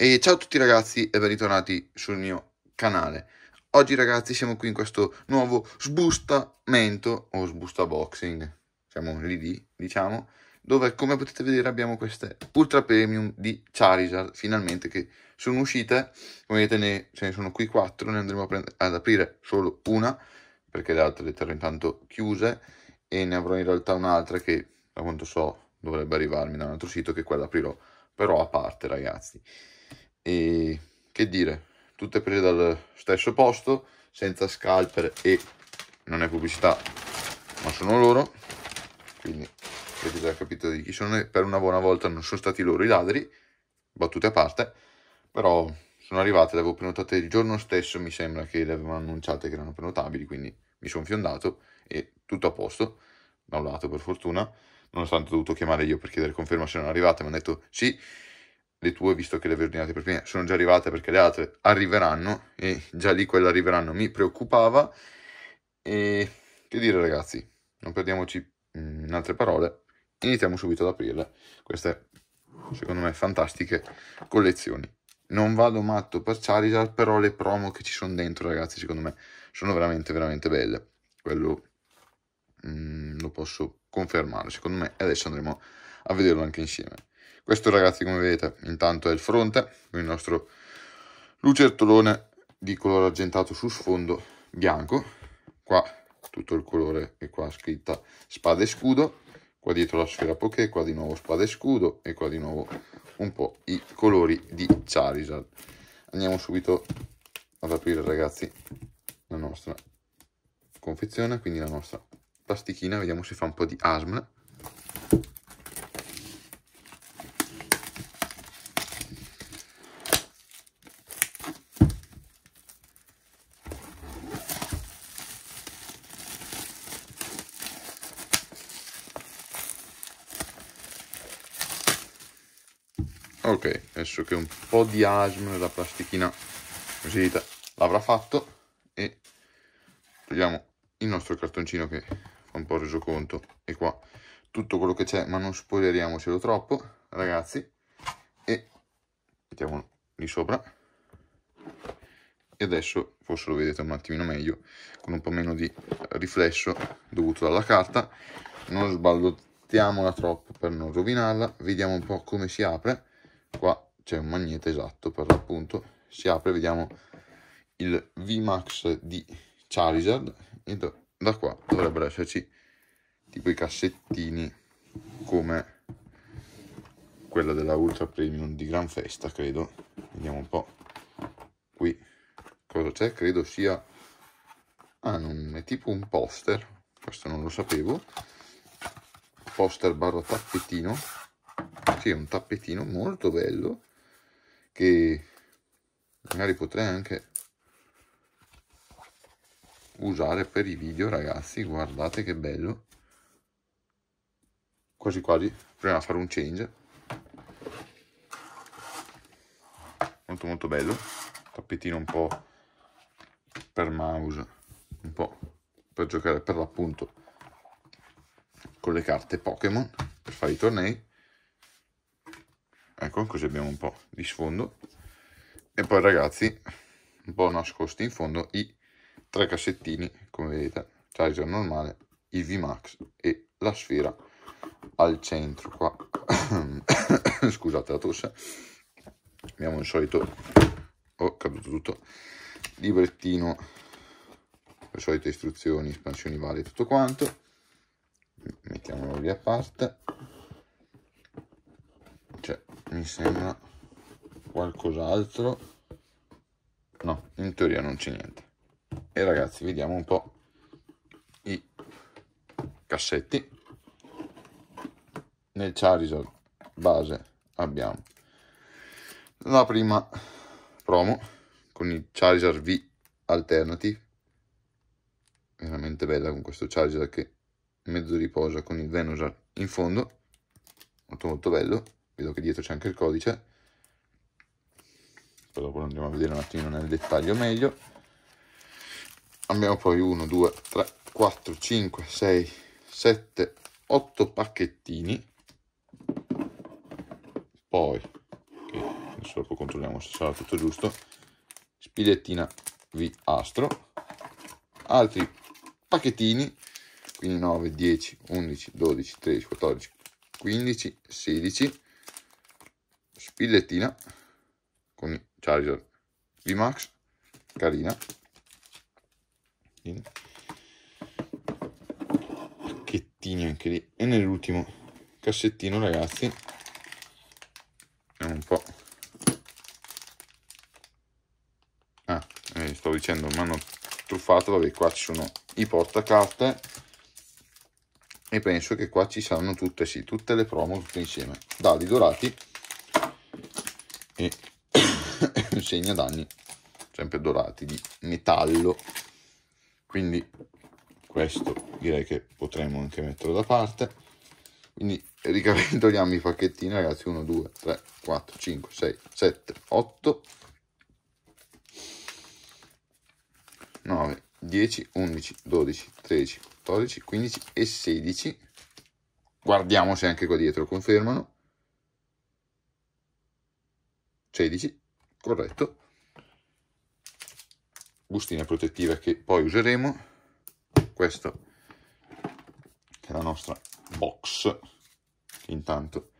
E ciao a tutti ragazzi e ben ritornati sul mio canale. Oggi ragazzi siamo qui in questo nuovo sbustamento o sbusta boxing, siamo lì lì diciamo, dove come potete vedere abbiamo queste ultra premium di Charizard finalmente che sono uscite, come vedete ne, ce ne sono qui quattro, ne andremo ad aprire solo una perché le altre le terrò intanto chiuse e ne avrò in realtà un'altra che da quanto so dovrebbe arrivarmi da un altro sito che quella aprirò però a parte ragazzi e che dire, tutte prese dal stesso posto, senza scalper e non è pubblicità, ma sono loro, quindi avete già capito di chi sono, per una buona volta non sono stati loro i ladri, battute a parte, però sono arrivate, le avevo prenotate il giorno stesso, mi sembra che le avevano annunciate che erano prenotabili, quindi mi sono fiondato e tutto a posto, da un lato per fortuna, nonostante ho dovuto chiamare io per chiedere conferma se erano arrivate, mi hanno detto sì, le tue, visto che le avevo ordinate per prima, sono già arrivate perché le altre arriveranno e già lì quelle arriveranno mi preoccupava. E che dire ragazzi, non perdiamoci mm, in altre parole, iniziamo subito ad aprirle queste, secondo me, fantastiche collezioni. Non vado matto per Charizard, però le promo che ci sono dentro, ragazzi, secondo me, sono veramente, veramente belle. Quello mm, lo posso confermare, secondo me, e adesso andremo a vederlo anche insieme. Questo ragazzi come vedete intanto è il fronte, il nostro lucertolone di colore argentato su sfondo bianco, qua tutto il colore e qua scritta spada e scudo, qua dietro la sfera poké, qua di nuovo spada e scudo e qua di nuovo un po' i colori di Charizard. Andiamo subito ad aprire ragazzi la nostra confezione, quindi la nostra plastichina, vediamo se fa un po' di asmr. ok adesso che un po' di asm nella plastichina così dita l'avrà fatto e togliamo il nostro cartoncino che fa un po' reso conto e qua tutto quello che c'è ma non spoileriamocelo troppo ragazzi e mettiamolo lì sopra e adesso forse lo vedete un attimino meglio con un po' meno di riflesso dovuto alla carta non sballottiamola troppo per non rovinarla vediamo un po' come si apre qua c'è un magnete esatto per l'appunto si apre vediamo il VMAX di Charizard e da, qua dovrebbero esserci tipo i cassettini come quella della Ultra Premium di Gran Festa credo vediamo un po' qui cosa c'è credo sia ah non è tipo un poster questo non lo sapevo poster barra tappetino sì, è un tappetino molto bello che magari potrei anche usare per i video ragazzi guardate che bello quasi quasi proviamo a fare un change molto molto bello tappetino un po' per mouse un po' per giocare per l'appunto con le carte Pokémon per fare i tornei ecco così abbiamo un po' di sfondo e poi ragazzi un po' nascosti in fondo i tre cassettini come vedete charger normale il VMAX e la sfera al centro qua scusate la tosse abbiamo il solito ho oh, caduto tutto librettino le solite istruzioni espansioni varie tutto quanto mettiamolo lì a parte mi sembra qualcos'altro no in teoria non c'è niente e ragazzi vediamo un po' i cassetti nel Charizard base abbiamo la prima promo con il Charizard V Alternative veramente bella con questo Charizard che mezzo riposa con il Venosar in fondo molto molto bello vedo che dietro c'è anche il codice poi dopo lo andiamo a vedere un attimino nel dettaglio meglio abbiamo poi 1 2 3 4 5 6 7 8 pacchettini poi adesso dopo controlliamo se sarà tutto giusto spigliettina V astro altri pacchettini quindi 9 10 11 12 13 14 15 16 villettina con Charizard VMAX, carina. Pacchettini anche lì. E nell'ultimo cassettino, ragazzi, vediamo un po'. Ah, eh, stavo dicendo, mi hanno truffato, vabbè, qua ci sono i portacarte e penso che qua ci saranno tutte, sì, tutte le promo tutte insieme. dadi dorati e segna danni sempre dorati di metallo quindi questo direi che potremmo anche metterlo da parte quindi ricapitoliamo i pacchettini ragazzi 1 2 3 4 5 6 7 8 9 10 11 12 13 14 15 e 16 guardiamo se anche qua dietro confermano 16, corretto. Bustina protettiva che poi useremo. Questo che è la nostra box. Intanto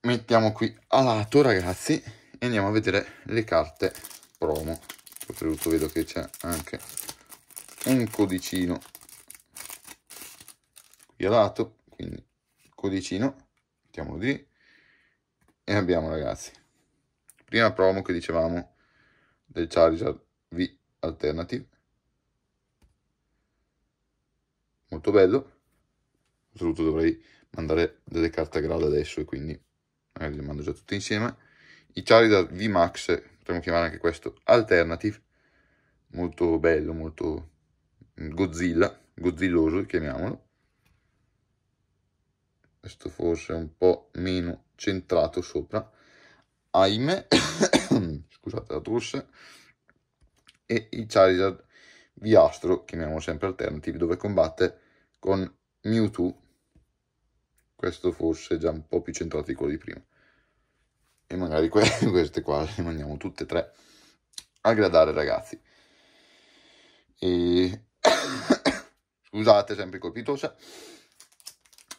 mettiamo qui a lato, ragazzi, e andiamo a vedere le carte promo. Soprattutto vedo che c'è anche un codicino qui a lato, quindi codicino, mettiamolo di lì e abbiamo ragazzi prima promo che dicevamo del Charizard V Alternative molto bello soprattutto dovrei mandare delle carte a grado adesso e quindi magari le mando già tutte insieme i Charizard V Max potremmo chiamare anche questo Alternative molto bello molto Godzilla Godzilloso chiamiamolo questo forse è un po' meno centrato sopra, ahimè, scusate la tosse, e il Charizard Viastro, chiamiamo sempre Alternative, dove combatte con Mewtwo, questo forse è già un po' più centrato di quello di prima, e magari que queste qua le mandiamo tutte e tre a gradare ragazzi. E... scusate sempre colpitosa,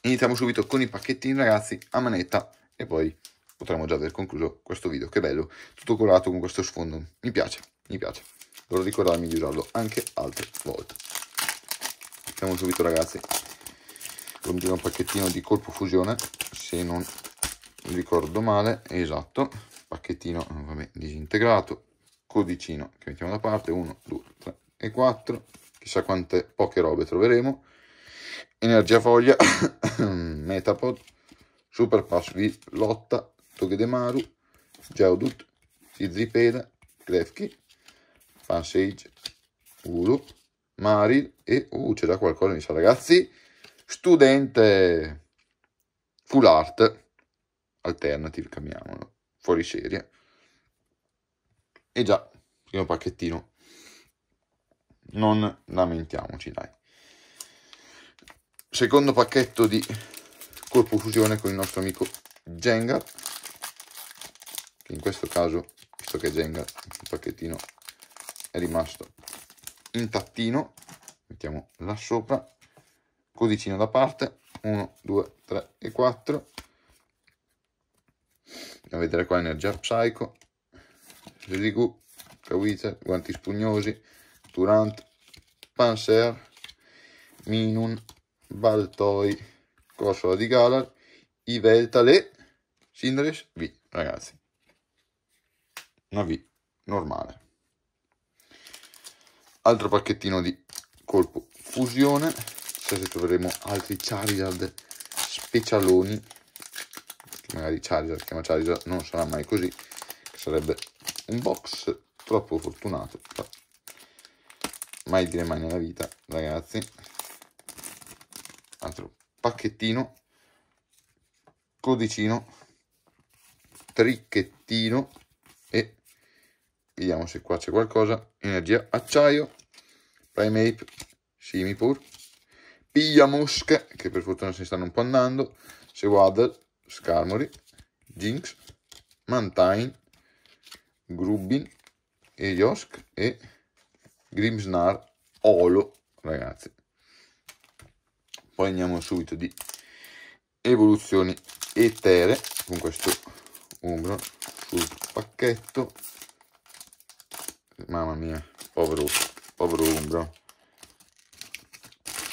iniziamo subito con i pacchettini ragazzi a manetta e poi potremmo già aver concluso questo video che bello tutto colorato con questo sfondo mi piace mi piace dovrò ricordarmi di usarlo anche altre volte partiamo subito ragazzi con un pacchettino di colpo fusione se non ricordo male esatto pacchettino vabbè, disintegrato codicino che mettiamo da parte 1 2 3 e 4 chissà quante poche robe troveremo Energia Foglia, Metapod, Super Pass di Lotta, Togedemaru, Geodut, Izipeda, Klefki, Fansage, Guru, Maril e... Uh, c'è già qualcosa, mi sa ragazzi. Studente Full Art, Alternative, chiamiamolo, fuori serie. E già, primo pacchettino. Non lamentiamoci, dai secondo pacchetto di colpo fusione con il nostro amico Jenga che in questo caso visto che Jenga il pacchettino è rimasto intattino mettiamo là sopra codicino da parte 1 2 3 e 4 andiamo a vedere qua energia psycho Rigu, Kawitzer, guanti spugnosi Turant, Panzer, Minun, Baltoi, Cosciolo di Galar, Iveltale, Cindresh, V, ragazzi. Una V normale. Altro pacchettino di colpo fusione. Chissà se troveremo altri Charizard specialoni. Magari Charizard chiama Charizard, non sarà mai così. Sarebbe un box troppo fortunato. Mai dire mai nella vita, ragazzi pacchettino, codicino, tricchettino e vediamo se qua c'è qualcosa, energia, acciaio, prime ape, simipur, piglia mosche, che per fortuna si stanno un po' andando, Sewadal, scarmory, Jinx, Mantine, Grubbin, Eliosk e Grimsnar Olo, ragazzi poi andiamo subito di evoluzioni etere con questo umbro sul pacchetto mamma mia povero povero umbro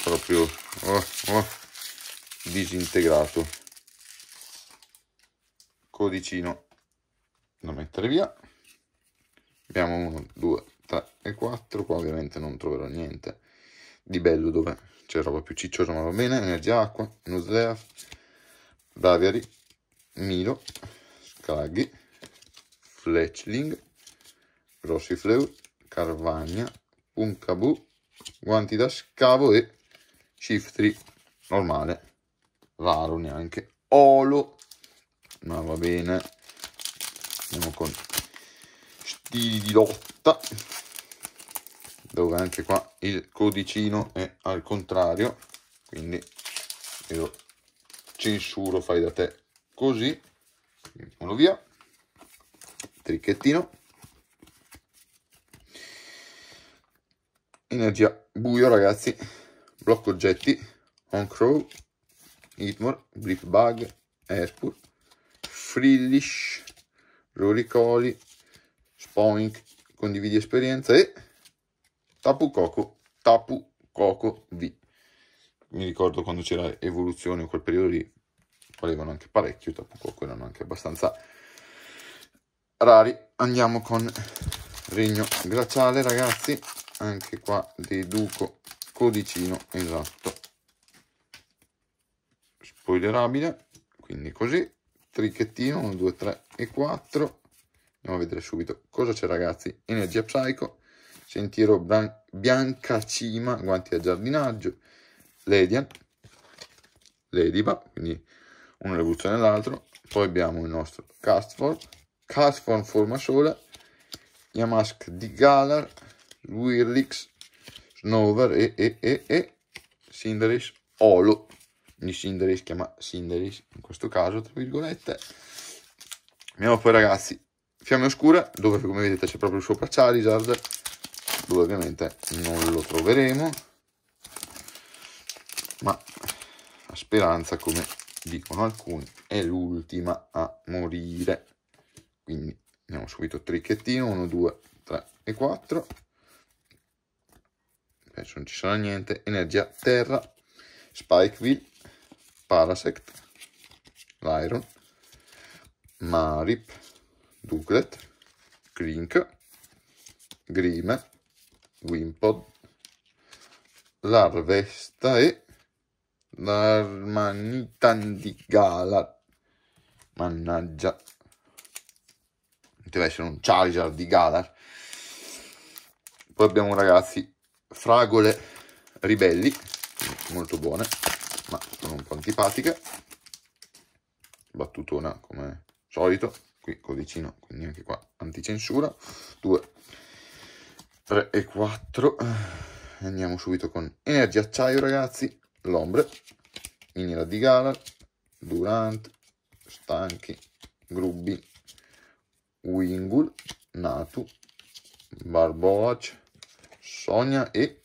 proprio oh, oh, disintegrato codicino da mettere via abbiamo 1 2 3 e 4 qua ovviamente non troverò niente di bello dove c'è roba più cicciosa ma va bene, Energia Acqua, Nusrea, Daviari, Milo, Scalaghi, Fletchling, Rossi Fleur, Carvagna, Punkabu, Guanti da scavo e Shiftri normale, raro neanche, Olo, ma va bene, andiamo con stili di lotta, dove anche qua il codicino è al contrario quindi io censuro fai da te così mettiamolo via tricchettino energia buio ragazzi blocco oggetti on crow hitmore blip bug Espur, Frillish, Roricoli, Spoink, condividi esperienza e Tapu Coco, Tapu Coco V. Mi ricordo quando c'era Evoluzione in quel periodo lì, valevano anche parecchio, Tapu Coco erano anche abbastanza rari. Andiamo con Regno Glaciale, ragazzi. Anche qua deduco codicino esatto. Spoilerabile, quindi così. Trichettino, 1, 2, 3 e 4. Andiamo a vedere subito cosa c'è, ragazzi. Energia Psycho, Sentiero Bran- Cima, guanti da giardinaggio, Ledian, Lediba, quindi una rivoluzione nell'altro. Poi abbiamo il nostro Castform, Castform forma sole, Yamask di Galar, Wirlix, Snover e, e, e, e Cinderish Olo. Quindi Cinderish si chiama Cinderish in questo caso, tra virgolette. Andiamo poi ragazzi Fiamme Oscure, dove come vedete c'è proprio il suo Charizard dove ovviamente non lo troveremo ma la speranza come dicono alcuni è l'ultima a morire quindi andiamo subito trichettino 1 2 3 e 4 penso non ci sarà niente energia terra spikeville parasect l'iron marip duglet Grink, Grime, Wimpod, l'Arvesta e l'Armanitan di Gala. Mannaggia. Deve essere un Charger di Galar. Poi abbiamo ragazzi fragole ribelli, molto buone, ma sono un po' antipatiche. Battutona come solito, qui codicino, quindi anche qua anticensura. Due 3 e 4 andiamo subito con energia acciaio ragazzi l'ombre miniera di gala durant stanchi grubbi wingul natu barboac sonia e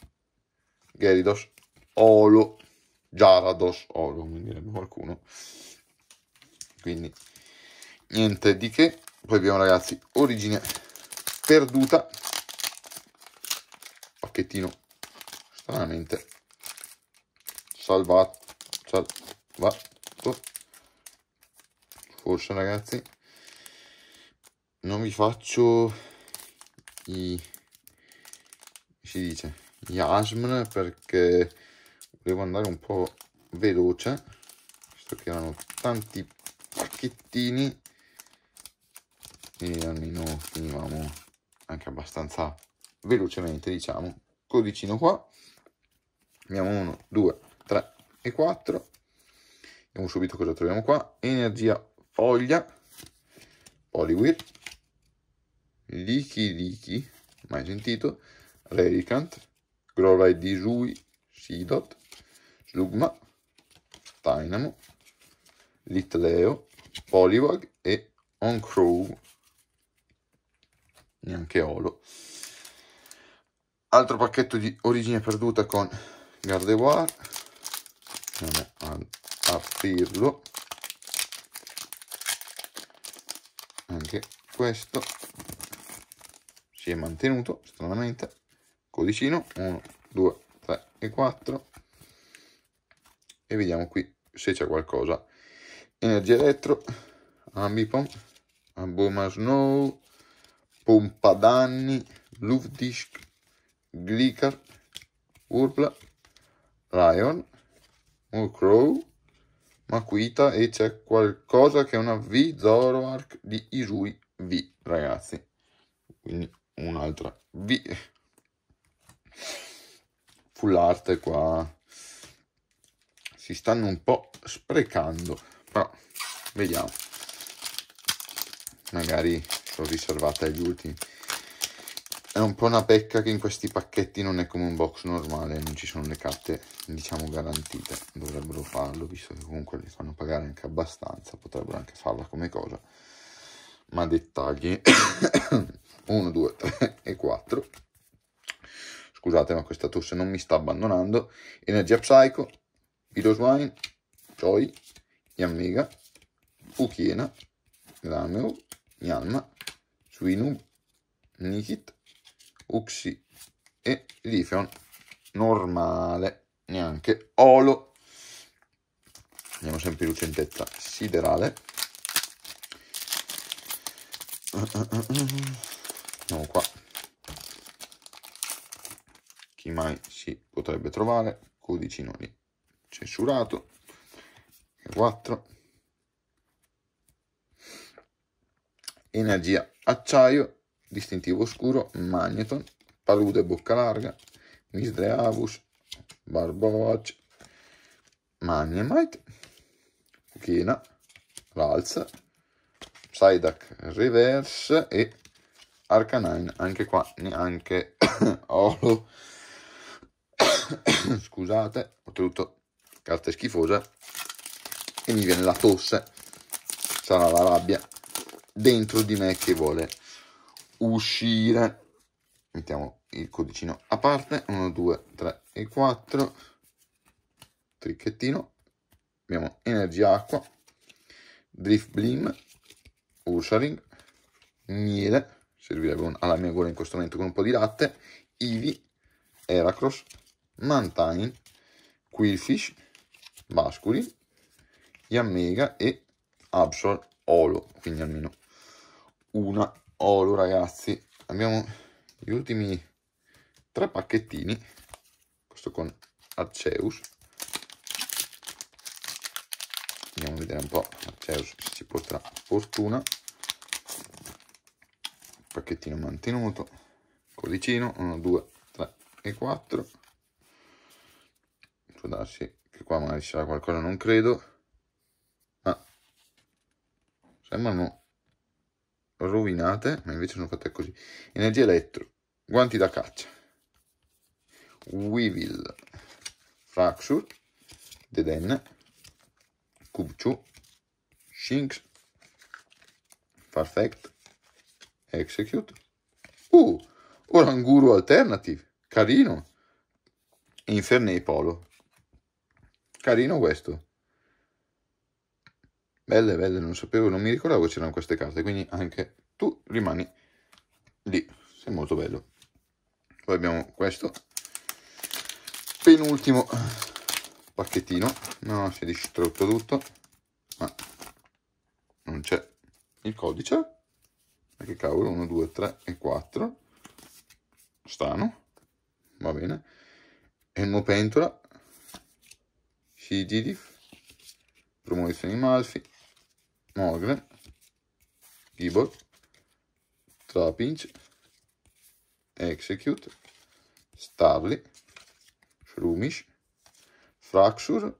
geridos olo giarados olo come direbbe qualcuno quindi niente di che poi abbiamo ragazzi origine perduta pacchettino stranamente salvato salvato forse ragazzi non vi faccio i si dice gli asmr perché volevo andare un po' veloce visto che erano tanti pacchettini e almeno finivamo anche abbastanza velocemente diciamo codicino qua, abbiamo 1, 2, 3 e 4, vediamo subito cosa troviamo qua, energia foglia, poliwir, lichi lichi, mai sentito, Rericant, Grorai Disui, Sidot, Slugma, Dynamo, Litleo, polywag e Oncrow, neanche Olo altro pacchetto di origine perduta con Gardevoir andiamo ad aprirlo anche questo si è mantenuto stranamente codicino 1 2 3 e 4 e vediamo qui se c'è qualcosa energia elettro ambipom Aboma Snow, pompa danni, Luftdisk, Glicar, Urpla, Lion, Murkrow, Maquita e c'è qualcosa che è una V Zoroark di Isui V, ragazzi. Quindi un'altra V. Full art qua. Si stanno un po' sprecando, però vediamo. Magari sono riservate agli ultimi è un po' una pecca che in questi pacchetti non è come un box normale, non ci sono le carte, diciamo, garantite. Dovrebbero farlo, visto che comunque li fanno pagare anche abbastanza, potrebbero anche farla come cosa. Ma dettagli 1, 2, 3 e 4. Scusate, ma questa tosse non mi sta abbandonando. Energia Psycho, Piloswine, Joy, Yammega, Ukiena, Lameu, Yanma, Suinub, Nikit, Uxi e Lifion normale, neanche Olo. Andiamo sempre in lucentetta siderale. Andiamo qua. Chi mai si potrebbe trovare? Codicino lì censurato. 4. Energia acciaio distintivo oscuro, Magneton, Palude Bocca Larga, Misdreavus, Barbovac, Magnemite, Kena, Ralz, Psyduck Reverse e Arcanine, anche qua neanche Olo. Scusate, ho tenuto carte schifosa e mi viene la tosse, sarà la rabbia dentro di me che vuole uscire mettiamo il codicino a parte 1 2 3 e 4 tricchettino abbiamo energia acqua drift blim ursaring miele servirebbe alla mia gola in questo momento con un po' di latte ivi eracross mantain quillfish basculi yammega e absol olo quindi almeno una oro ragazzi abbiamo gli ultimi tre pacchettini questo con Arceus andiamo a vedere un po' Arceus se ci porterà fortuna pacchettino mantenuto codicino 1, 2, 3 e 4 può darsi che qua magari sarà qualcosa non credo ma sembrano rovinate, ma invece sono fatte così. Energia elettro, guanti da caccia, Weevil, Fraxur, Deden, Kubchu, Shinx, Perfect, Execute, uh, Oranguru Alternative, carino, Inferno e Polo. carino questo, Belle, belle, non sapevo, non mi ricordavo che c'erano queste carte, quindi anche tu rimani lì, sei molto bello. Poi abbiamo questo, penultimo pacchettino, no, si è distrutto tutto, ma non c'è il codice, ma che cavolo, 1, 2, 3 e 4, strano, va bene, Elmo Pentola, Sididif, promozione di Malfi, Morve, Gibor, Trapinch, Execute, Starly, Frumish, Fracture.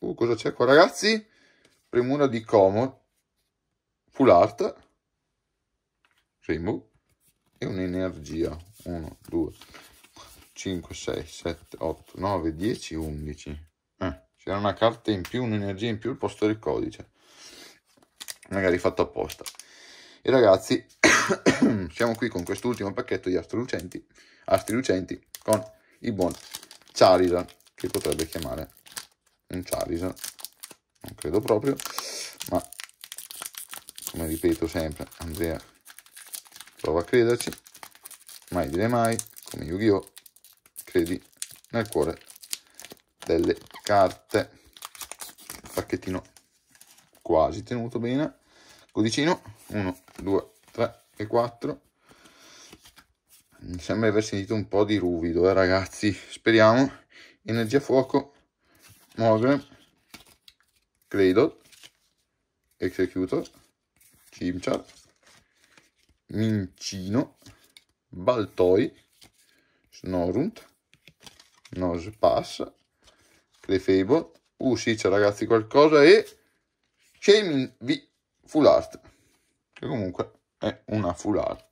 uh, cosa c'è qua ragazzi? Premura di Como, Full Art, Rainbow e un'energia, 1, 2, 5, 6, 7, 8, 9, 10, 11. Eh, c'era una carta in più, un'energia in più al posto del codice magari fatto apposta. E ragazzi, siamo qui con quest'ultimo pacchetto di astrolucenti, lucenti, con il buon Charizard, che potrebbe chiamare un Charizard, non credo proprio, ma come ripeto sempre, Andrea prova a crederci, mai dire mai, come Yu-Gi-Oh! Credi nel cuore delle carte, pacchettino quasi tenuto bene. Codicino 1, 2, 3 e 4. Mi sembra di aver sentito un po' di ruvido, eh, ragazzi. Speriamo. Energia fuoco, Mogre, Cradle, Executor, Chimchar, Mincino, Baltoi, Snorunt, nose pass Clefable. Uh sì, c'è ragazzi qualcosa e Shaming V Full Art, che comunque è una Full Art.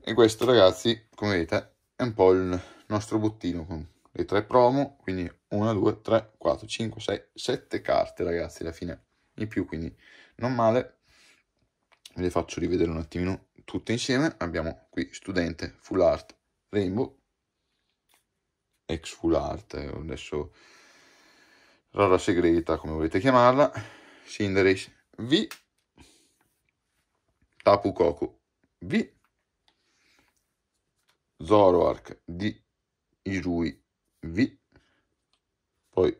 E questo ragazzi, come vedete, è un po' il nostro bottino con le tre promo, quindi 1, 2, 3, 4, 5, 6, 7 carte ragazzi alla fine in più, quindi non male. Ve le faccio rivedere un attimino tutte insieme. Abbiamo qui studente, full art, rainbow, ex full art, eh, adesso rara segreta come volete chiamarla, Cinderish V, Tapu Koku V, Zoroark di Irui V, poi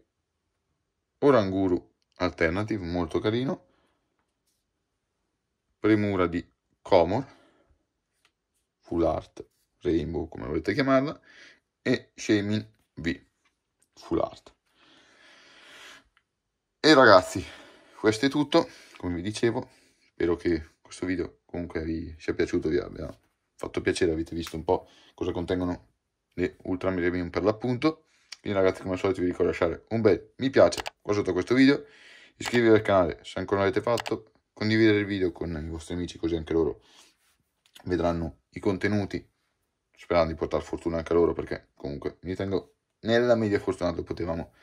Oranguru Alternative, molto carino, premura di Comor, Full Art, Rainbow come volete chiamarla, e Shamin V, Full Art. E ragazzi, questo è tutto, come vi dicevo, spero che questo video comunque vi sia piaciuto, vi abbia fatto piacere, avete visto un po' cosa contengono le Ultra Millennium per l'appunto. Quindi ragazzi come al solito vi ricordo di lasciare un bel mi piace qua sotto questo video, iscrivervi al canale se ancora non l'avete fatto, condividere il video con i vostri amici così anche loro vedranno i contenuti, sperando di portare fortuna anche a loro perché comunque mi ritengo nella media fortunato potevamo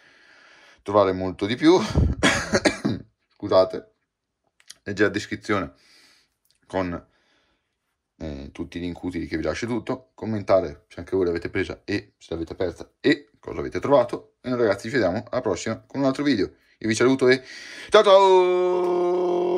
trovare molto di più scusate, è la descrizione con eh, tutti gli link che vi lascio tutto, commentare se anche voi l'avete presa e se l'avete aperta e cosa avete trovato. E noi ragazzi ci vediamo alla prossima con un altro video. Io vi saluto e ciao ciao!